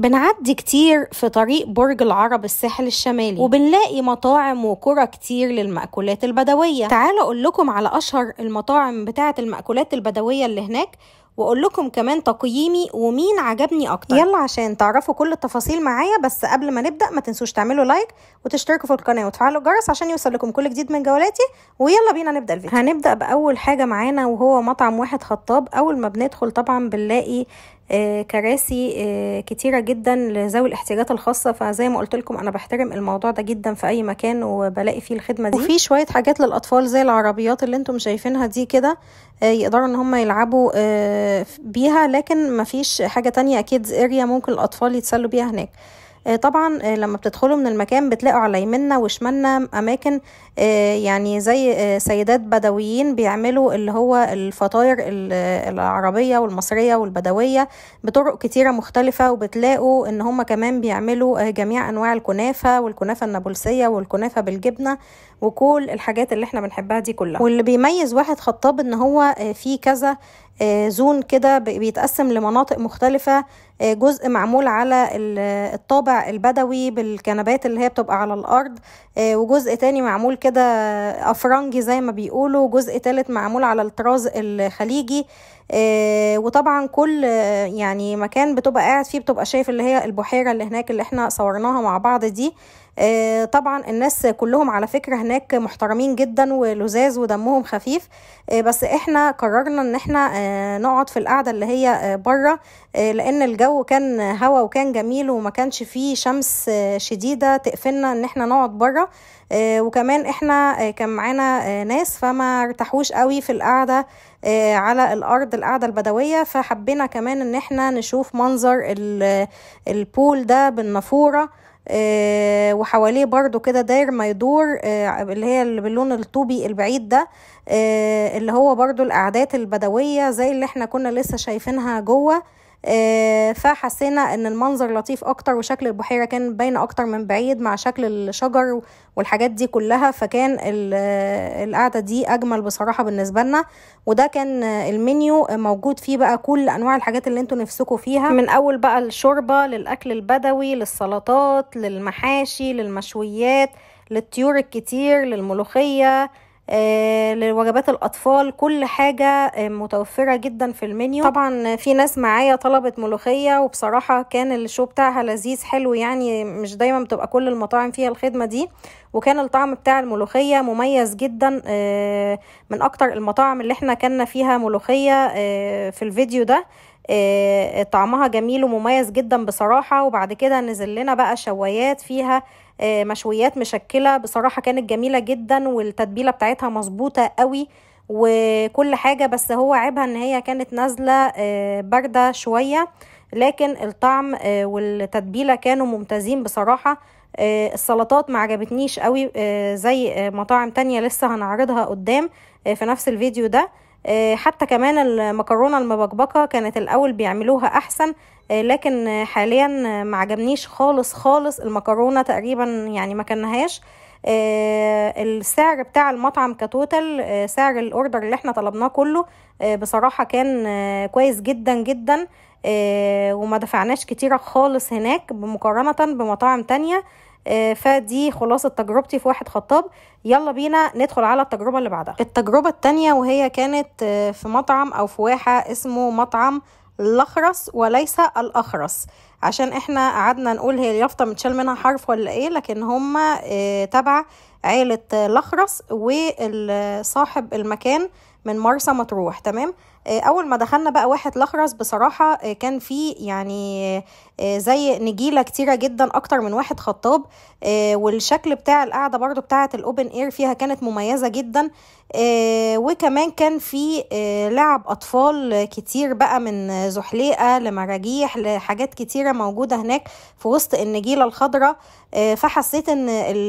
بنعدي كتير في طريق برج العرب الساحل الشمالي وبنلاقي مطاعم وقرى كتير للمأكولات البدوية تعالوا أقول لكم على أشهر المطاعم بتاعة المأكولات البدوية اللي هناك واقول لكم كمان تقييمي ومين عجبني اكتر يلا عشان تعرفوا كل التفاصيل معايا بس قبل ما نبدا ما تنسوش تعملوا لايك وتشتركوا في القناه وتفعلوا الجرس عشان يوصل لكم كل جديد من جولاتي ويلا بينا نبدا الفيديو هنبدا باول حاجه معانا وهو مطعم واحد خطاب اول ما بندخل طبعا بنلاقي آه، كراسي آه، كتيرة جدا لذوي الاحتياجات الخاصة فزي ما قلت لكم أنا بحترم الموضوع ده جدا في أي مكان وبلاقي فيه الخدمة دي وفي شوية حاجات للأطفال زي العربيات اللي انتم شايفينها دي كده آه، يقدروا ان هم يلعبوا بيها لكن مفيش حاجة تانية أكيد اريا ممكن الأطفال يتسلوا بيها هناك آه، طبعا آه، لما بتدخلوا من المكان بتلاقوا على يمنا وشمالنا اماكن آه، يعني زي سيدات بدويين بيعملوا اللي هو الفطاير العربيه والمصريه والبدويه بطرق كتيره مختلفه وبتلاقوا ان هم كمان بيعملوا جميع انواع الكنافه والكنافه النابلسيه والكنافه بالجبنه وكل الحاجات اللي احنا بنحبها دي كلها واللي بيميز واحد خطاب ان هو في كذا آه، زون كده بيتقسم لمناطق مختلفة آه، جزء معمول على الطابع البدوي بالكنبات اللي هي بتبقى على الأرض آه، وجزء تاني معمول كده أفرنجي زي ما بيقولوا جزء تالت معمول على الطراز الخليجي آه، وطبعا كل يعني مكان بتبقى قاعد فيه بتبقى شايف اللي هي البحيره اللي هناك اللي احنا صورناها مع بعض دي آه، طبعا الناس كلهم على فكره هناك محترمين جدا ولذاذ ودمهم خفيف آه، بس احنا قررنا ان احنا نقعد في القعده اللي هي بره لان الجو كان هوا وكان جميل وما كانش فيه شمس شديده تقفلنا ان احنا نقعد بره وكمان احنا كان معانا ناس فما ارتاحوش قوي في القعده آه، على الارض القاعده البدويه فحبينا كمان ان احنا نشوف منظر البول ده بالنافوره آه وحواليه برضو كده داير ما يدور آه اللي هي اللي باللون الطوبي البعيد ده آه اللي هو برضو القعدات البدوية زي اللي احنا كنا لسه شايفينها جوه آه، فحسينا ان المنظر لطيف اكتر وشكل البحيره كان باين اكتر من بعيد مع شكل الشجر والحاجات دي كلها فكان القعده دي اجمل بصراحه بالنسبه لنا وده كان المنيو موجود فيه بقى كل انواع الحاجات اللي انتوا نفسكم فيها من اول بقى الشوربه للاكل البدوي للسلطات للمحاشي للمشويات للطيور الكتير للملوخيه آه، لوجبات الاطفال كل حاجه آه، متوفره جدا في المنيو طبعا في ناس معايا طلبت ملوخيه وبصراحه كان الشو بتاعها لذيذ حلو يعني مش دايما بتبقى كل المطاعم فيها الخدمه دي وكان الطعم بتاع الملوخيه مميز جدا آه، من اكتر المطاعم اللي احنا كنا فيها ملوخيه في الفيديو ده آه، طعمها جميل ومميز جدا بصراحه وبعد كده نزل لنا بقى شوايات فيها آه، مشويات مشكله بصراحه كانت جميله جدا والتتبيله بتاعتها مظبوطه قوي وكل حاجه بس هو عيبها ان هي كانت نازله آه، بارده شويه لكن الطعم والتتبيله كانوا ممتازين بصراحه السلطات ما عجبتنيش قوي زي مطاعم تانية لسه هنعرضها قدام في نفس الفيديو ده آه، حتى كمان المكرونه المبكبكه كانت الاول بيعملوها احسن آه، لكن حاليا ما عجبنيش خالص خالص المكرونه تقريبا يعني ما كانهاش آه، السعر بتاع المطعم كتوتال سعر الاوردر اللي احنا طلبناه كله بصراحه كان كويس جدا جدا وما دفعناش كتيره خالص هناك بمقارنة بمطاعم تانية آه، فدي خلاصه تجربتي في واحد خطاب يلا بينا ندخل على التجربه اللي بعدها التجربه الثانيه وهي كانت آه، في مطعم او في واحه اسمه مطعم الاخرس وليس الاخرس عشان احنا قعدنا نقول هي اليافطه متشال منها حرف ولا ايه لكن هم آه، تبع عيله الاخرس وصاحب المكان من مرسى مطروح تمام آه، اول ما دخلنا بقى واحد لخرس بصراحه آه، كان في يعني آه، زي نجيله كتيره جدا اكتر من واحد خطاب والشكل بتاع القعده برضو بتاعه الاوبن اير فيها كانت مميزه جدا وكمان كان في لعب اطفال كتير بقى من زحليقه لمراجيح لحاجات كتيره موجوده هناك في وسط النجيله الخضراء فحسيت ان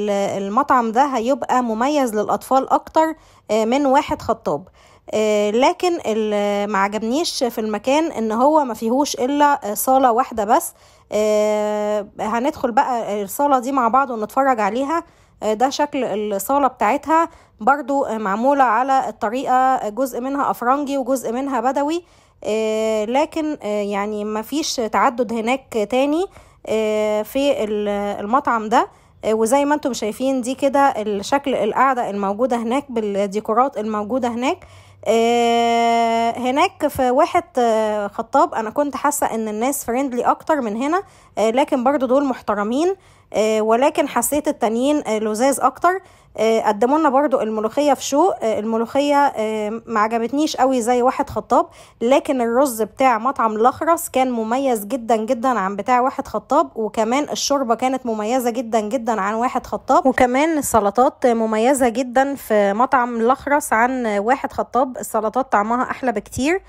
المطعم ده هيبقى مميز للاطفال اكتر من واحد خطاب آه، لكن ما عجبنيش في المكان ان هو ما فيهوش الا آه، صاله واحده بس آه، هندخل بقى الصاله دي مع بعض ونتفرج عليها ده شكل الصاله بتاعتها برضو معموله على الطريقه جزء منها افرنجي وجزء منها بدوي لكن يعني ما فيش تعدد هناك تاني في المطعم ده وزي ما انتم شايفين دي كده الشكل القاعده الموجوده هناك بالديكورات الموجوده هناك آه، هناك في واحد آه، خطاب انا كنت حاسه ان الناس فريندلي اكتر من هنا آه، لكن برضو دول محترمين ولكن حسيت التانيين لذاذ اكتر قدموا لنا برضو الملوخيه في شوق الملوخيه ما عجبتنيش قوي زي واحد خطاب لكن الرز بتاع مطعم الاخرس كان مميز جدا جدا عن بتاع واحد خطاب وكمان الشوربه كانت مميزه جدا جدا عن واحد خطاب وكمان السلطات مميزه جدا في مطعم الاخرس عن واحد خطاب الطلاب السلطات طعمها احلى بكتير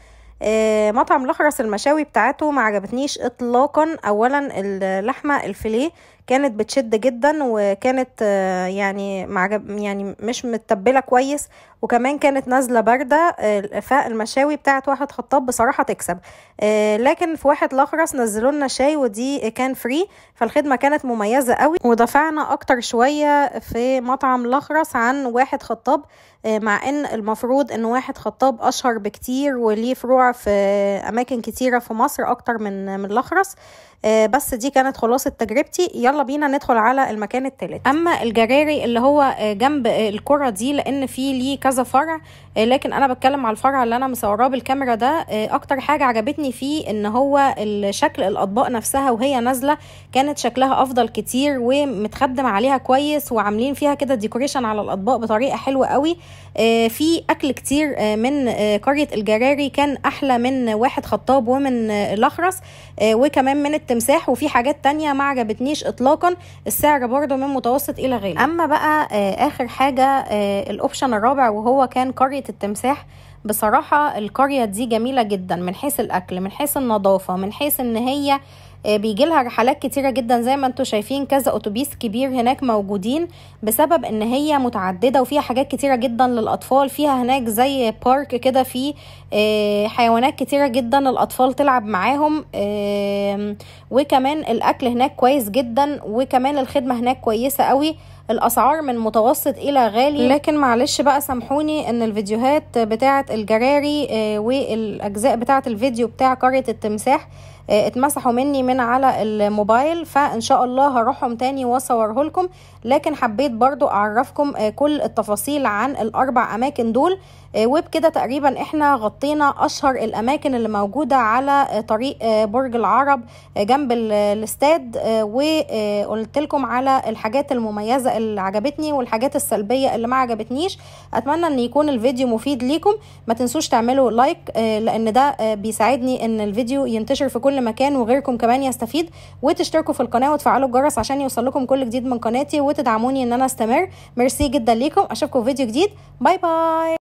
آه، مطعم لخرس المشاوي بتاعته ما عجبتنيش اطلاقا اولا اللحمه الفيليه كانت بتشد جدا وكانت آه، يعني معجب يعني مش متبله كويس وكمان كانت نازله بارده آه، فالمشاوي بتاعت واحد خطاب بصراحه تكسب آه، لكن في واحد الاخرس نزلوا لنا شاي ودي كان فري فالخدمه كانت مميزه قوي ودفعنا اكتر شويه في مطعم الاخرس عن واحد خطاب مع ان المفروض ان واحد خطاب اشهر بكتير وليه فروع في اماكن كتيره في مصر اكتر من من الاخرس آه، بس دي كانت خلاصه تجربتي يلا بينا ندخل على المكان الثالث اما الجراري اللي هو آه، جنب آه، الكره دي لان في ليه كذا فرع لكن انا بتكلم على الفرع اللي انا مصوراه بالكاميرا ده اكتر حاجه عجبتني فيه ان هو شكل الاطباق نفسها وهي نازله كانت شكلها افضل كتير ومتخدم عليها كويس وعاملين فيها كده ديكوريشن على الاطباق بطريقه حلوه قوي في اكل كتير من قريه الجراري كان احلى من واحد خطاب ومن الاخرس وكمان من الت التمساح وفي حاجات تانية ما عجبتنيش اطلاقا السعر برضو من متوسط الى غالي اما بقى آه، اخر حاجة آه، الاوبشن الرابع وهو كان قرية التمساح بصراحة القرية دي جميلة جدا من حيث الاكل من حيث النظافة من حيث ان هي آه، بيجي لها رحلات كتيره جدا زي ما انتم شايفين كذا اتوبيس كبير هناك موجودين بسبب ان هي متعدده وفيها حاجات كتيره جدا للاطفال فيها هناك زي بارك كده فيه آه، حيوانات كتيره جدا الاطفال تلعب معاهم وكمان الاكل هناك كويس جدا وكمان الخدمه هناك كويسه قوي الاسعار من متوسط الى غالي لكن معلش بقى سامحوني ان الفيديوهات بتاعه الجراري آه، والاجزاء بتاعه الفيديو بتاع قريه التمساح آه، اتمسحوا مني من على الموبايل فان شاء الله هروحهم تاني واصوره لكم لكن حبيت برضو اعرفكم آه، كل التفاصيل عن الاربع اماكن دول آه، وبكده تقريبا احنا غطينا اشهر الاماكن اللي موجوده على طريق برج العرب جنب الاستاد وقلت لكم على الحاجات المميزه اللي عجبتني والحاجات السلبيه اللي ما عجبتنيش اتمنى ان يكون الفيديو مفيد ليكم ما تنسوش تعملوا لايك لان ده بيساعدني ان الفيديو ينتشر في كل كل مكان وغيركم كمان يستفيد وتشتركوا في القناه وتفعلوا الجرس عشان يوصلكم كل جديد من قناتي وتدعموني ان انا استمر ميرسي جدا ليكم اشوفكم في فيديو جديد باي باي